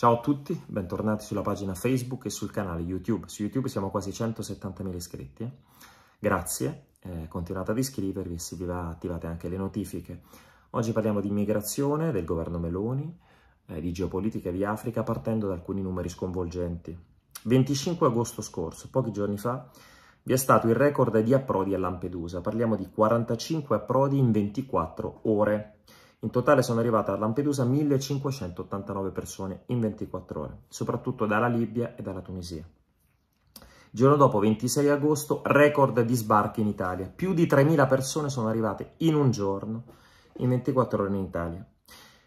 Ciao a tutti, bentornati sulla pagina Facebook e sul canale YouTube. Su YouTube siamo quasi 170.000 iscritti. Grazie, eh, continuate ad iscrivervi se vi va attivate anche le notifiche. Oggi parliamo di immigrazione, del governo Meloni, eh, di geopolitica e di Africa partendo da alcuni numeri sconvolgenti. 25 agosto scorso, pochi giorni fa, vi è stato il record di approdi a Lampedusa. Parliamo di 45 approdi in 24 ore. In totale sono arrivate a Lampedusa 1589 persone in 24 ore, soprattutto dalla Libia e dalla Tunisia. Il giorno dopo, 26 agosto, record di sbarchi in Italia. Più di 3.000 persone sono arrivate in un giorno, in 24 ore in Italia.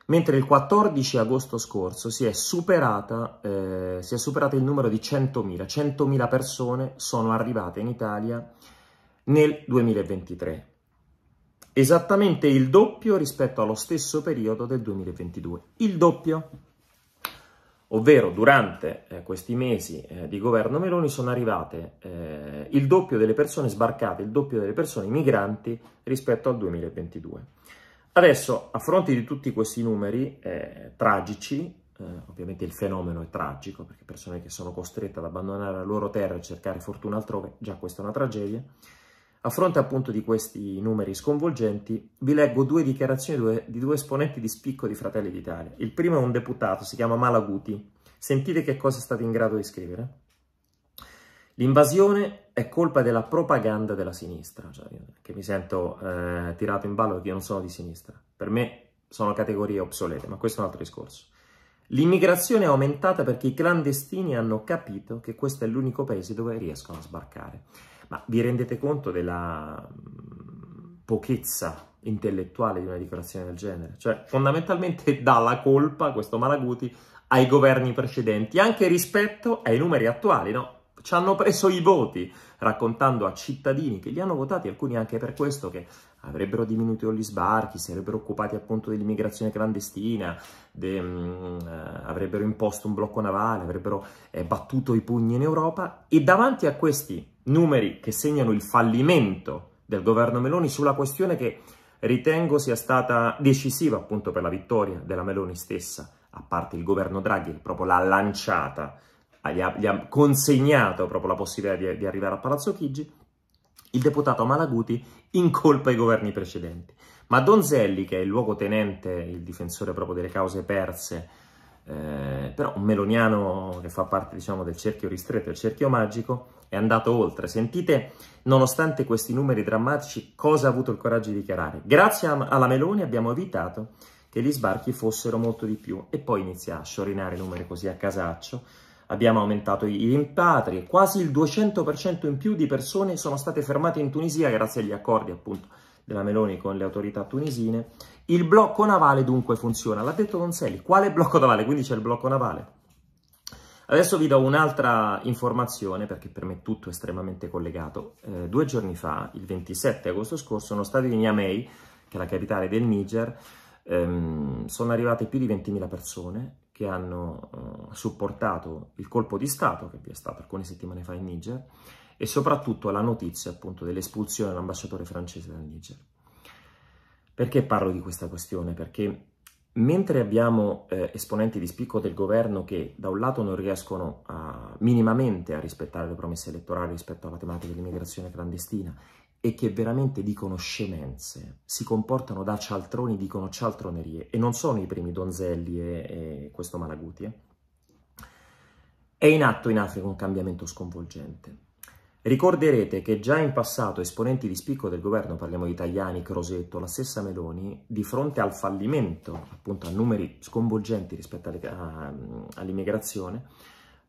Mentre il 14 agosto scorso si è, superata, eh, si è superato il numero di 100.000. 100.000 persone sono arrivate in Italia nel 2023 esattamente il doppio rispetto allo stesso periodo del 2022. Il doppio. Ovvero durante eh, questi mesi eh, di governo Meloni sono arrivate eh, il doppio delle persone sbarcate, il doppio delle persone migranti rispetto al 2022. Adesso, a fronte di tutti questi numeri eh, tragici, eh, ovviamente il fenomeno è tragico perché persone che sono costrette ad abbandonare la loro terra e cercare fortuna altrove, già questa è una tragedia, a fronte appunto di questi numeri sconvolgenti, vi leggo due dichiarazioni di due esponenti di spicco di Fratelli d'Italia. Il primo è un deputato, si chiama Malaguti. Sentite che cosa è stato in grado di scrivere. L'invasione è colpa della propaganda della sinistra, cioè, che mi sento eh, tirato in ballo perché io non sono di sinistra. Per me sono categorie obsolete, ma questo è un altro discorso. L'immigrazione è aumentata perché i clandestini hanno capito che questo è l'unico paese dove riescono a sbarcare. Ma vi rendete conto della mm, pochezza intellettuale di una dichiarazione del genere? Cioè, fondamentalmente dà la colpa, questo Malaguti, ai governi precedenti, anche rispetto ai numeri attuali, no? Ci hanno preso i voti, raccontando a cittadini che li hanno votati, alcuni anche per questo, che avrebbero diminuito gli sbarchi, si sarebbero occupati appunto dell'immigrazione clandestina, de, mh, mm, eh, avrebbero imposto un blocco navale, avrebbero eh, battuto i pugni in Europa e davanti a questi numeri che segnano il fallimento del governo Meloni sulla questione che ritengo sia stata decisiva appunto per la vittoria della Meloni stessa, a parte il governo Draghi, proprio l'ha lanciata, gli ha, gli ha consegnato proprio la possibilità di, di arrivare a Palazzo Chigi, il deputato Malaguti incolpa i governi precedenti. Ma Donzelli, che è il luogotenente, il difensore proprio delle cause perse, eh, però un meloniano che fa parte diciamo, del cerchio ristretto, del cerchio magico, è andato oltre. Sentite, nonostante questi numeri drammatici, cosa ha avuto il coraggio di dichiarare. Grazie alla Meloni abbiamo evitato che gli sbarchi fossero molto di più e poi inizia a sciorinare numeri così a casaccio, Abbiamo aumentato i rimpatri, quasi il 200% in più di persone sono state fermate in Tunisia grazie agli accordi appunto della Meloni con le autorità tunisine. Il blocco navale dunque funziona, l'ha detto Donzelli, quale blocco navale? Quindi c'è il blocco navale. Adesso vi do un'altra informazione perché per me tutto è estremamente collegato. Eh, due giorni fa, il 27 agosto scorso, nello stato di Niamey, che è la capitale del Niger, ehm, sono arrivate più di 20.000 persone che hanno eh, supportato il colpo di Stato che vi è stato alcune settimane fa in Niger e soprattutto la notizia appunto dell'espulsione dell'ambasciatore francese dal Niger. Perché parlo di questa questione? Perché mentre abbiamo eh, esponenti di spicco del governo che da un lato non riescono a, minimamente a rispettare le promesse elettorali rispetto alla tematica dell'immigrazione clandestina e che veramente dicono scemenze, si comportano da cialtroni, dicono cialtronerie, e non sono i primi Donzelli e, e questo Malaguti, eh. è in atto in Africa un cambiamento sconvolgente. Ricorderete che già in passato esponenti di spicco del governo, parliamo di italiani, Crosetto, la stessa Meloni, di fronte al fallimento, appunto a numeri sconvolgenti rispetto all'immigrazione,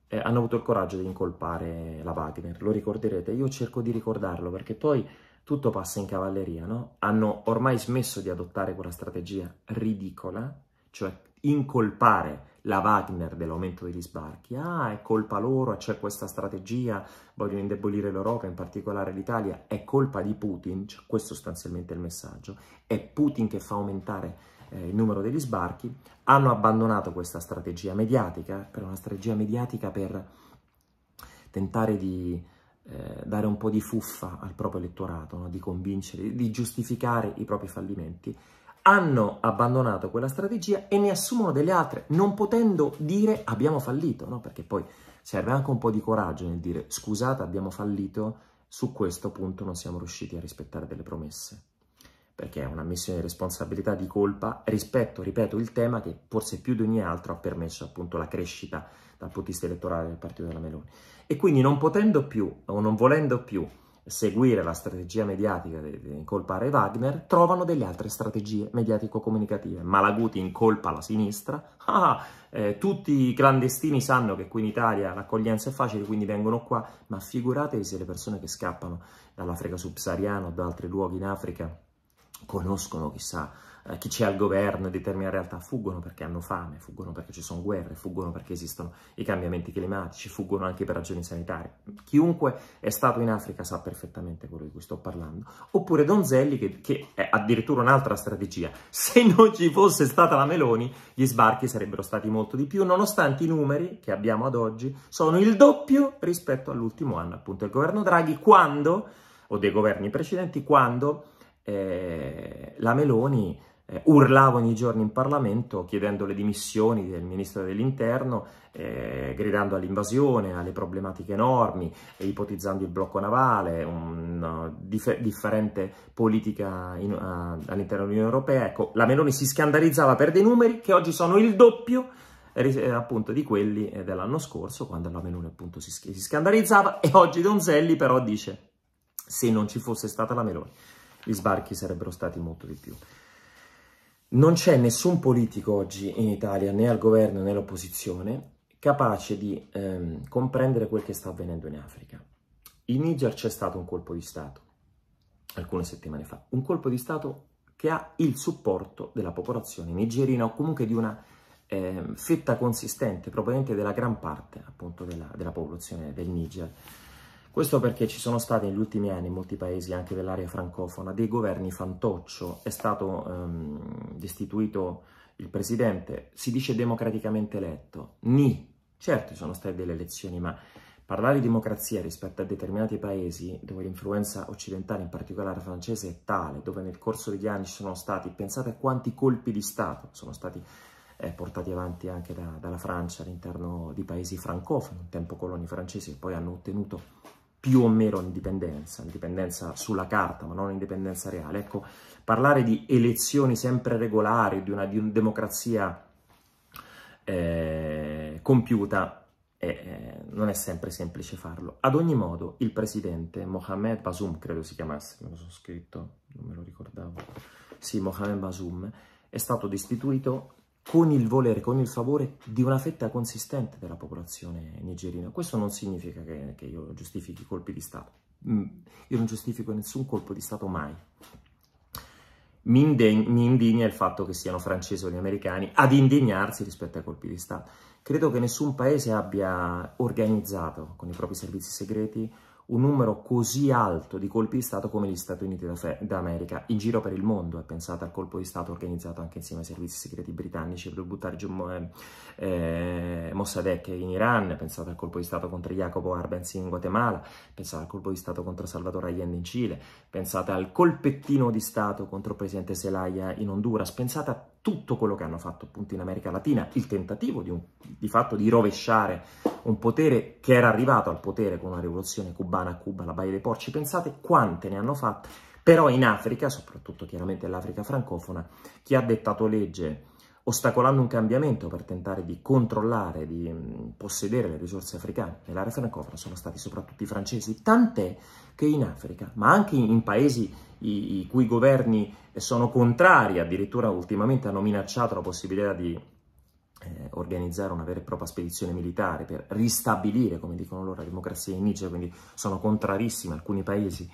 eh, hanno avuto il coraggio di incolpare la Wagner, lo ricorderete, io cerco di ricordarlo perché poi tutto passa in cavalleria, no? Hanno ormai smesso di adottare quella strategia ridicola, cioè incolpare la Wagner dell'aumento degli sbarchi. Ah, è colpa loro, c'è questa strategia, vogliono indebolire l'Europa, in particolare l'Italia, è colpa di Putin, cioè, questo sostanzialmente è il messaggio, è Putin che fa aumentare eh, il numero degli sbarchi, hanno abbandonato questa strategia mediatica per una strategia mediatica per tentare di eh, dare un po' di fuffa al proprio elettorato, no? di convincere, di giustificare i propri fallimenti, hanno abbandonato quella strategia e ne assumono delle altre, non potendo dire abbiamo fallito, no? perché poi serve anche un po' di coraggio nel dire scusate abbiamo fallito, su questo punto non siamo riusciti a rispettare delle promesse perché è una missione di responsabilità di colpa rispetto, ripeto, il tema che forse più di ogni altro ha permesso appunto la crescita dal punto di vista elettorale del partito della Meloni. E quindi non potendo più o non volendo più seguire la strategia mediatica di incolpare Wagner, trovano delle altre strategie mediatico-comunicative. Malaguti incolpa la sinistra, ah, eh, tutti i clandestini sanno che qui in Italia l'accoglienza è facile, quindi vengono qua, ma figuratevi se le persone che scappano dall'Africa subsahariana o da altri luoghi in Africa conoscono chissà eh, chi c'è al governo di determinate realtà, fuggono perché hanno fame, fuggono perché ci sono guerre, fuggono perché esistono i cambiamenti climatici, fuggono anche per ragioni sanitarie. Chiunque è stato in Africa sa perfettamente quello di cui sto parlando. Oppure Donzelli, che, che è addirittura un'altra strategia. Se non ci fosse stata la Meloni, gli sbarchi sarebbero stati molto di più, nonostante i numeri che abbiamo ad oggi sono il doppio rispetto all'ultimo anno, appunto, del governo Draghi, quando, o dei governi precedenti, quando eh, la Meloni eh, urlava ogni giorno in Parlamento chiedendo le dimissioni del Ministro dell'Interno, eh, gridando all'invasione, alle problematiche enormi, ipotizzando il blocco navale, una dif differente politica uh, all'interno dell'Unione Europea. Ecco, la Meloni si scandalizzava per dei numeri che oggi sono il doppio eh, appunto di quelli eh, dell'anno scorso quando la Meloni appunto si, si scandalizzava e oggi Donzelli però dice se non ci fosse stata la Meloni gli sbarchi sarebbero stati molto di più. Non c'è nessun politico oggi in Italia, né al governo né all'opposizione, capace di ehm, comprendere quel che sta avvenendo in Africa. In Niger c'è stato un colpo di Stato, alcune settimane fa, un colpo di Stato che ha il supporto della popolazione nigerina o comunque di una eh, fetta consistente, probabilmente della gran parte appunto della, della popolazione del Niger. Questo perché ci sono stati negli ultimi anni in molti paesi anche dell'area francofona dei governi fantoccio, è stato ehm, destituito il presidente, si dice democraticamente eletto, ni, certo ci sono state delle elezioni ma parlare di democrazia rispetto a determinati paesi dove l'influenza occidentale, in particolare francese, è tale, dove nel corso degli anni ci sono stati, pensate a quanti colpi di Stato sono stati eh, portati avanti anche da, dalla Francia all'interno di paesi francofoni, un tempo coloni francesi che poi hanno ottenuto più o meno indipendenza, indipendenza sulla carta, ma non indipendenza reale. Ecco, parlare di elezioni sempre regolari, di una, di una democrazia eh, compiuta, eh, non è sempre semplice farlo. Ad ogni modo, il presidente Mohamed Bazoum, credo si chiamasse, me lo sono scritto, non me lo ricordavo, sì, Mohamed Bazoum, è stato destituito con il volere, con il favore di una fetta consistente della popolazione nigerina. Questo non significa che, che io giustifichi i colpi di Stato. Mm, io non giustifico nessun colpo di Stato mai. Mi, indeg- mi, indigna il fatto che siano francesi o gli americani ad indignarsi rispetto ai colpi di Stato. Credo che nessun paese abbia organizzato con i propri servizi segreti un numero così alto di colpi di Stato come gli Stati Uniti d'America in giro per il mondo. E pensate al colpo di Stato organizzato anche insieme ai servizi segreti britannici per buttare giù eh, eh Mossadegh in Iran, pensate al colpo di Stato contro Jacopo Arbenz in Guatemala, pensate al colpo di Stato contro Salvador Allende in Cile, pensate al colpettino di Stato contro il presidente Zelaya in Honduras, pensate a tutto quello che hanno fatto appunto in America Latina, il tentativo di, un, di fatto di rovesciare un potere che era arrivato al potere con una rivoluzione cubana a Cuba, la Baia dei Porci, pensate quante ne hanno fatte, però in Africa, soprattutto chiaramente l'Africa francofona, chi ha dettato legge ostacolando un cambiamento per tentare di controllare, di mm, possedere le risorse africane. Nell'area francofona sono stati soprattutto i francesi, tant'è che in Africa, ma anche in paesi i, i cui governi sono contrari, addirittura ultimamente hanno minacciato la possibilità di eh, organizzare una vera e propria spedizione militare per ristabilire, come dicono loro, la democrazia in Niger, quindi sono contrarissimi alcuni paesi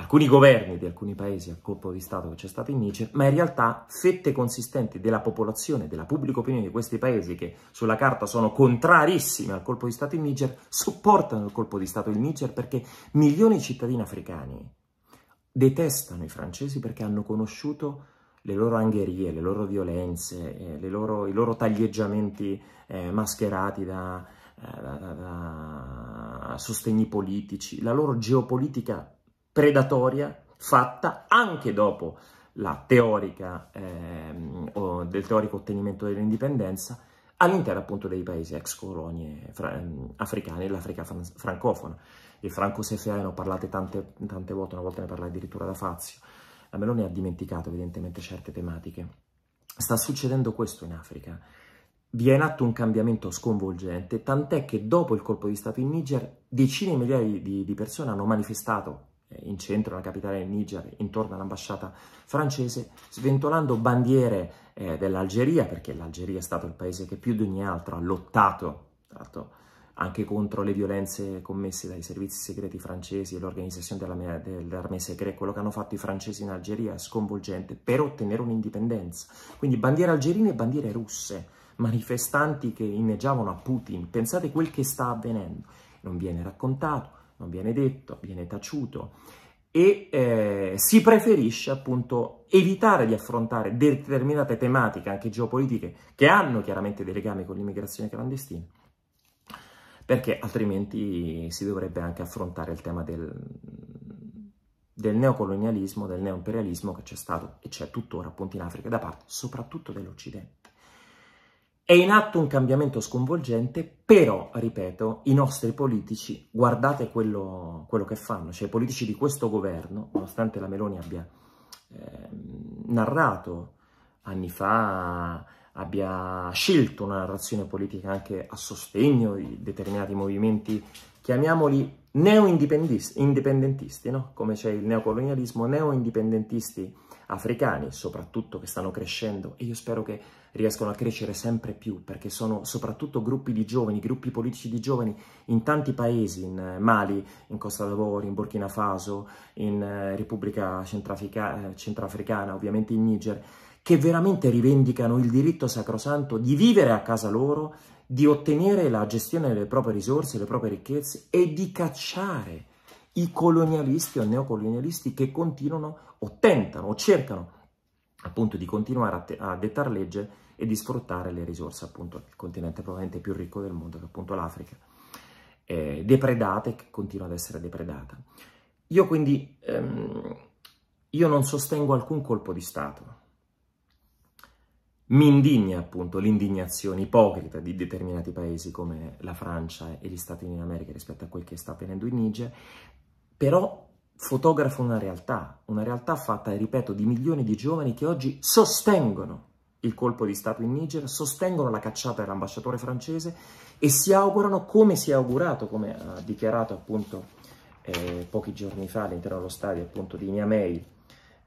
alcuni governi di alcuni paesi al colpo di Stato che c'è stato in Niger, ma in realtà fette consistenti della popolazione, della pubblica opinione di questi paesi che sulla carta sono contrarissime al colpo di Stato in Niger, supportano il colpo di Stato in Niger perché milioni di cittadini africani detestano i francesi perché hanno conosciuto le loro angherie, le loro violenze, eh, le loro, i loro taglieggiamenti eh, mascherati da, eh, da, da, da sostegni politici, la loro geopolitica predatoria fatta anche dopo la teorica, ehm, del teorico ottenimento dell'indipendenza all'interno appunto dei paesi ex colonie fra, ehm, africane, l'Africa fran francofona. Il franco CFA ne ho parlato tante, tante volte, una volta ne parlai addirittura da Fazio. La Meloni ha dimenticato evidentemente certe tematiche. Sta succedendo questo in Africa. Vi è in atto un cambiamento sconvolgente, tant'è che dopo il colpo di Stato in Niger decine di migliaia di, di persone hanno manifestato in centro, la capitale del Niger, intorno all'ambasciata francese, sventolando bandiere eh, dell'Algeria, perché l'Algeria è stato il paese che più di ogni altro ha lottato tanto, anche contro le violenze commesse dai servizi segreti francesi e l'organizzazione dell'armée segreta, quello che hanno fatto i francesi in Algeria è sconvolgente per ottenere un'indipendenza. Quindi bandiere algerine e bandiere russe, manifestanti che inneggiavano a Putin. Pensate quel che sta avvenendo. Non viene raccontato, non viene detto, viene taciuto e eh, si preferisce appunto evitare di affrontare determinate tematiche, anche geopolitiche, che hanno chiaramente dei legami con l'immigrazione clandestina, perché altrimenti si dovrebbe anche affrontare il tema del, del neocolonialismo, del neoimperialismo che c'è stato e c'è tuttora appunto in Africa da parte soprattutto dell'Occidente. È in atto un cambiamento sconvolgente, però, ripeto, i nostri politici, guardate quello, quello che fanno, cioè i politici di questo governo, nonostante la Meloni abbia eh, narrato anni fa, abbia scelto una narrazione politica anche a sostegno di determinati movimenti, chiamiamoli neo-indipendentisti, no? come c'è il neocolonialismo, neo-indipendentisti africani, soprattutto che stanno crescendo e io spero che riescano a crescere sempre più perché sono soprattutto gruppi di giovani, gruppi politici di giovani in tanti paesi, in eh, Mali, in Costa d'Avorio, in Burkina Faso, in eh, Repubblica Centrafrica, eh, Centrafricana, ovviamente in Niger, che veramente rivendicano il diritto sacrosanto di vivere a casa loro, di ottenere la gestione delle proprie risorse, delle proprie ricchezze e di cacciare i colonialisti o neocolonialisti che continuano o tentano o cercano appunto di continuare a, te- a dettare legge e di sfruttare le risorse appunto del continente probabilmente più ricco del mondo che è appunto l'Africa, eh, depredata e che continua ad essere depredata. Io quindi ehm, io non sostengo alcun colpo di Stato. Mi indigna appunto l'indignazione ipocrita di determinati paesi come la Francia e gli Stati Uniti d'America rispetto a quel che sta avvenendo in Niger, però fotografa una realtà, una realtà fatta, ripeto, di milioni di giovani che oggi sostengono il colpo di Stato in Niger, sostengono la cacciata dell'ambasciatore francese e si augurano, come si è augurato, come ha dichiarato appunto eh, pochi giorni fa all'interno dello stadio appunto di Niamey,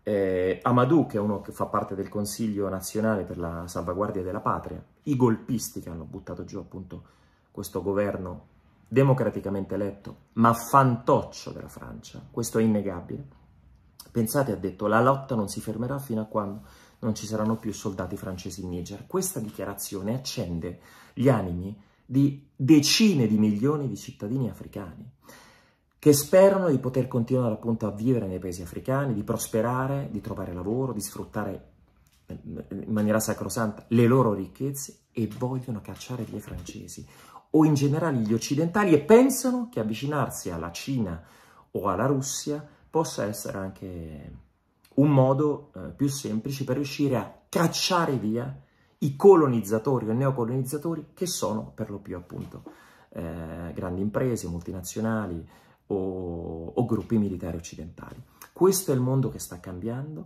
eh, Amadou, che è uno che fa parte del Consiglio nazionale per la salvaguardia della patria, i golpisti che hanno buttato giù appunto questo governo democraticamente eletto, ma fantoccio della Francia, questo è innegabile. Pensate, ha detto, la lotta non si fermerà fino a quando non ci saranno più soldati francesi in Niger. Questa dichiarazione accende gli animi di decine di milioni di cittadini africani che sperano di poter continuare appunto a vivere nei paesi africani, di prosperare, di trovare lavoro, di sfruttare eh, in maniera sacrosanta le loro ricchezze e vogliono cacciare via i francesi o in generale gli occidentali e pensano che avvicinarsi alla Cina o alla Russia possa essere anche un modo eh, più semplice per riuscire a cacciare via i colonizzatori o i neocolonizzatori che sono per lo più appunto eh, grandi imprese, multinazionali o, o gruppi militari occidentali. Questo è il mondo che sta cambiando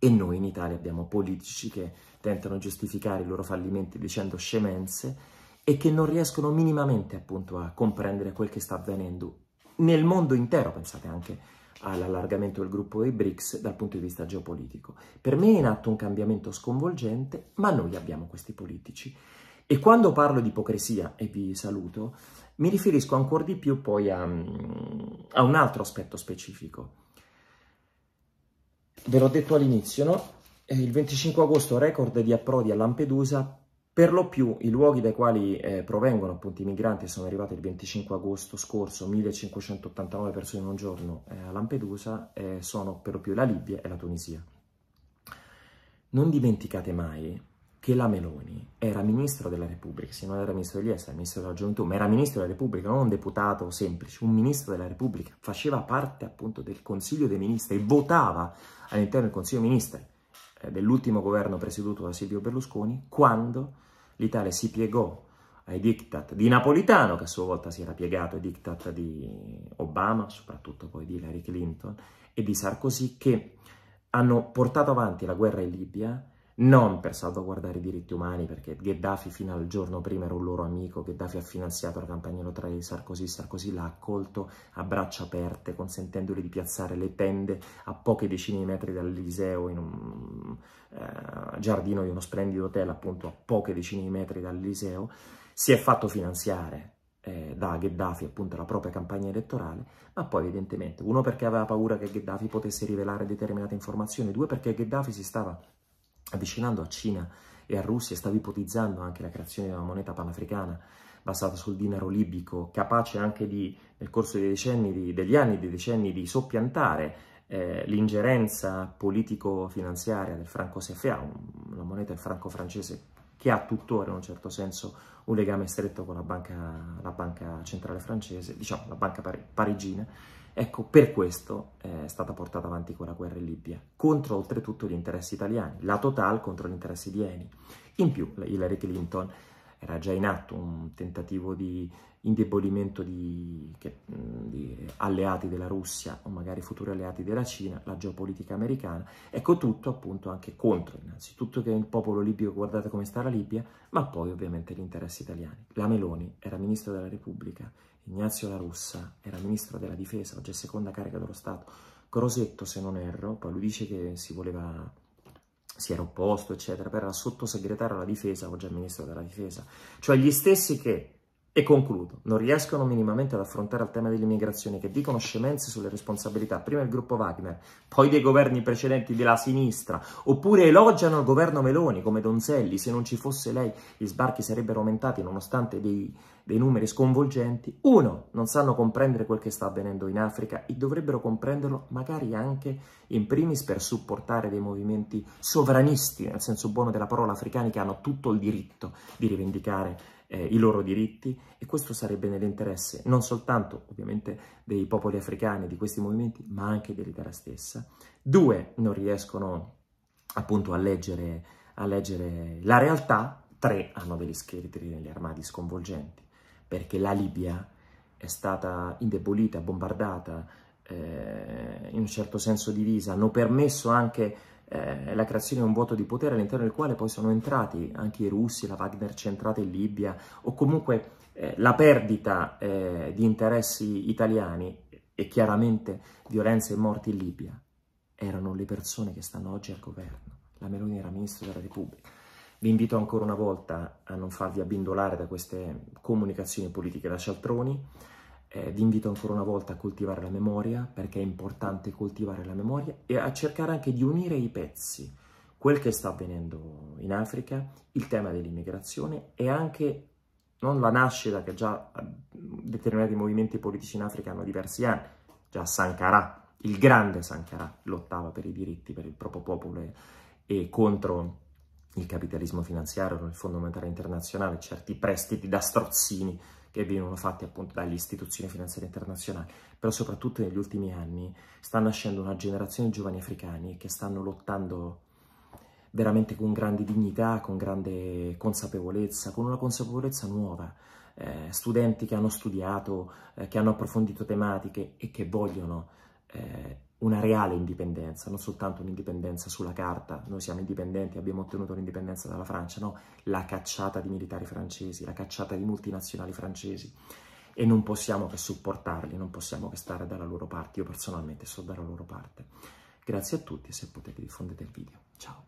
e noi in Italia abbiamo politici che tentano di giustificare i loro fallimenti dicendo scemenze e che non riescono minimamente appunto a comprendere quel che sta avvenendo nel mondo intero, pensate anche all'allargamento del gruppo dei BRICS dal punto di vista geopolitico. Per me è in atto un cambiamento sconvolgente, ma noi abbiamo questi politici. E quando parlo di ipocrisia, e vi saluto, mi riferisco ancora di più poi a, mm, a un altro aspetto specifico. Ve l'ho detto all'inizio, no? Eh, il 25 agosto record di approdi a Lampedusa per lo più i luoghi dai quali eh, provengono appunto i migranti sono arrivati il 25 agosto scorso 1589 persone in un giorno eh, a Lampedusa eh, sono per lo più la Libia e la Tunisia. Non dimenticate mai che la Meloni era ministro della Repubblica, se non era ministro degli esteri, era ministro della gioventù, ma era ministro della Repubblica, non un deputato semplice, un ministro della Repubblica, faceva parte appunto del Consiglio dei Ministri e votava all'interno del Consiglio dei Ministri eh, dell'ultimo governo presieduto da Silvio Berlusconi quando l'Italia si piegò ai diktat di Napolitano, che a sua volta si era piegato ai diktat di Obama, soprattutto poi di Hillary Clinton, e di Sarkozy, che hanno portato avanti la guerra in Libia non per salvaguardare i diritti umani, perché Gheddafi fino al giorno prima era un loro amico, Gheddafi ha finanziato la campagna elettorale di Sarkozy, Sarkozy l'ha accolto a braccia aperte, consentendogli di piazzare le tende a poche decine di metri dall'Eliseo, in un eh, giardino di uno splendido hotel, appunto a poche decine di metri dall'Eliseo, si è fatto finanziare eh, da Gheddafi appunto la propria campagna elettorale, ma poi evidentemente uno perché aveva paura che Gheddafi potesse rivelare determinate informazioni, due perché Gheddafi si stava avvicinando a Cina e a Russia, stava ipotizzando anche la creazione di una moneta panafricana basata sul dinaro libico, capace anche di, nel corso dei decenni, di, degli anni, dei decenni, di soppiantare eh, l'ingerenza politico-finanziaria del franco CFA, un, una moneta del franco francese che ha tuttora in un certo senso un legame stretto con la banca, la banca centrale francese, diciamo la banca pari, parigina, Ecco, per questo eh, è stata portata avanti quella guerra in Libia, contro oltretutto gli interessi italiani, la Total contro gli interessi di Eni. In più, Hillary Clinton era già in atto un tentativo di indebolimento di, che, mm, di, alleati della Russia o magari futuri alleati della Cina, la geopolitica americana. Ecco tutto appunto anche contro innanzitutto che il popolo libico guardate come sta la Libia, ma poi ovviamente gli interessi italiani. La Meloni era ministro della Repubblica Ignazio La Russa era ministro della difesa, oggi è seconda carica dello Stato, Crosetto se non erro, poi lui dice che si voleva, si era opposto eccetera, però era sottosegretario alla difesa, oggi è ministro della difesa, cioè gli stessi che e concludo, non riescono minimamente ad affrontare il tema dell'immigrazione, che dicono scemenze sulle responsabilità, prima il gruppo Wagner, poi dei governi precedenti della sinistra, oppure elogiano il governo Meloni come Donzelli, se non ci fosse lei gli sbarchi sarebbero aumentati nonostante dei dei numeri sconvolgenti, uno, non sanno comprendere quel che sta avvenendo in Africa e dovrebbero comprenderlo magari anche in primis per supportare dei movimenti sovranisti, nel senso buono della parola africani, che hanno tutto il diritto di rivendicare eh, i loro diritti e questo sarebbe nell'interesse non soltanto ovviamente dei popoli africani, di questi movimenti, ma anche dell'Italia stessa. Due, non riescono appunto a leggere, a leggere la realtà, tre hanno degli scheletri negli armadi sconvolgenti perché la Libia è stata indebolita, bombardata, eh, in un certo senso divisa, hanno permesso anche eh, la creazione di un vuoto di potere all'interno del quale poi sono entrati anche i russi, la Wagner centrata in Libia, o comunque eh, la perdita eh, di interessi italiani e chiaramente violenze e morti in Libia erano le persone che stanno oggi al governo. La Meloni era ministro della Repubblica. Vi invito ancora una volta a non farvi abbindolare da queste comunicazioni politiche da cialtroni, eh, vi invito ancora una volta a coltivare la memoria, perché è importante coltivare la memoria e a cercare anche di unire i pezzi, quel che sta avvenendo in Africa, il tema dell'immigrazione e anche non la nascita che già eh, determinati movimenti politici in Africa hanno diversi anni, già Sankara, il grande Sankara lottava per i diritti per il proprio popolo e contro il capitalismo finanziario, il Fondo Monetario Internazionale, certi prestiti da strozzini che vengono fatti appunto dalle istituzioni finanziarie internazionali, però soprattutto negli ultimi anni sta nascendo una generazione di giovani africani che stanno lottando veramente con grande dignità, con grande consapevolezza, con una consapevolezza nuova, eh, studenti che hanno studiato, eh, che hanno approfondito tematiche e che vogliono eh, una reale indipendenza, non soltanto un'indipendenza sulla carta, noi siamo indipendenti, abbiamo ottenuto l'indipendenza dalla Francia, no, la cacciata di militari francesi, la cacciata di multinazionali francesi e non possiamo che supportarli, non possiamo che stare dalla loro parte, io personalmente sto dalla loro parte. Grazie a tutti e se potete diffondete il video. Ciao!